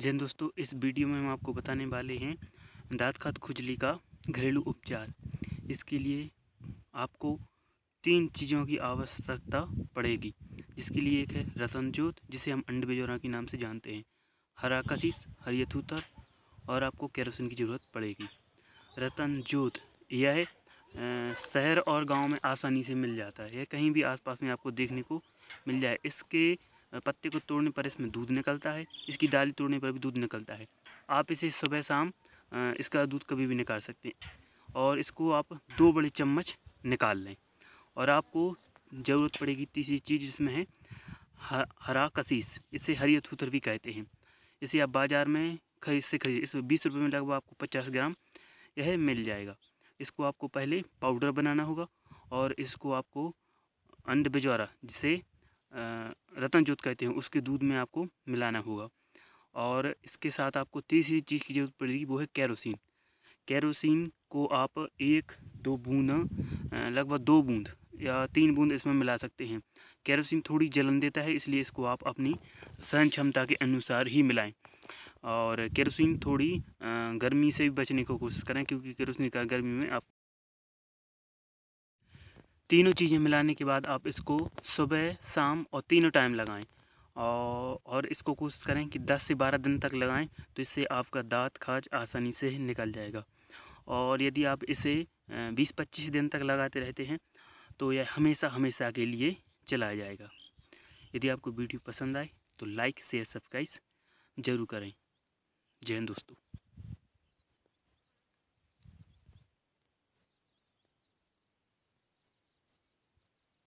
जैन दोस्तों इस वीडियो में हम आपको बताने वाले हैं दाँत खात खुजली का घरेलू उपचार इसके लिए आपको तीन चीज़ों की आवश्यकता पड़ेगी जिसके लिए एक है रसन जोत जिसे हम अंड बेजोरा के नाम से जानते हैं हरा कशिश हरी थूतर और आपको कैरोसिन की ज़रूरत पड़ेगी रतन जोत यह शहर और गांव में आसानी से मिल जाता है यह कहीं भी आसपास में आपको देखने को मिल जाए इसके पत्ते को तोड़ने पर इसमें दूध निकलता है इसकी डाली तोड़ने पर भी दूध निकलता है आप इसे सुबह शाम इसका दूध कभी भी निकाल सकते हैं और इसको आप दो बड़े चम्मच निकाल लें और आपको ज़रूरत पड़ेगी तीसरी चीज़ जिसमें है हरा कसीस इसे हरी अथूतर भी कहते हैं इसे आप बाज़ार में खरीद से खरीद इसमें बीस रुपये में लगभग आपको पचास ग्राम यह मिल जाएगा इसको आपको पहले पाउडर बनाना होगा और इसको आपको अंड बिजौरा जिसे रतन जोत कहते हैं उसके दूध में आपको मिलाना होगा और इसके साथ आपको तीसरी चीज़ की ज़रूरत पड़ेगी वो है कैरोसिन कैरोसिन को आप एक दो बूंद लगभग दो बूंद या तीन बूंद इसमें मिला सकते हैं कैरोसिन थोड़ी जलन देता है इसलिए इसको आप अपनी सहन क्षमता के अनुसार ही मिलाएं और कैरोसिन थोड़ी गर्मी से भी बचने की कोशिश करें क्योंकि कैरोसिन का गर्मी में आप तीनों चीज़ें मिलाने के बाद आप इसको सुबह शाम और तीनों टाइम लगाएं और इसको कोशिश करें कि 10 से 12 दिन तक लगाएं तो इससे आपका दांत खाज आसानी से निकल जाएगा और यदि आप इसे 20-25 दिन तक लगाते रहते हैं तो यह हमेशा हमेशा के लिए चलाया जाएगा यदि आपको वीडियो पसंद आए तो लाइक शेयर सब्सक्राइब ज़रूर करें जय हिंद दोस्तों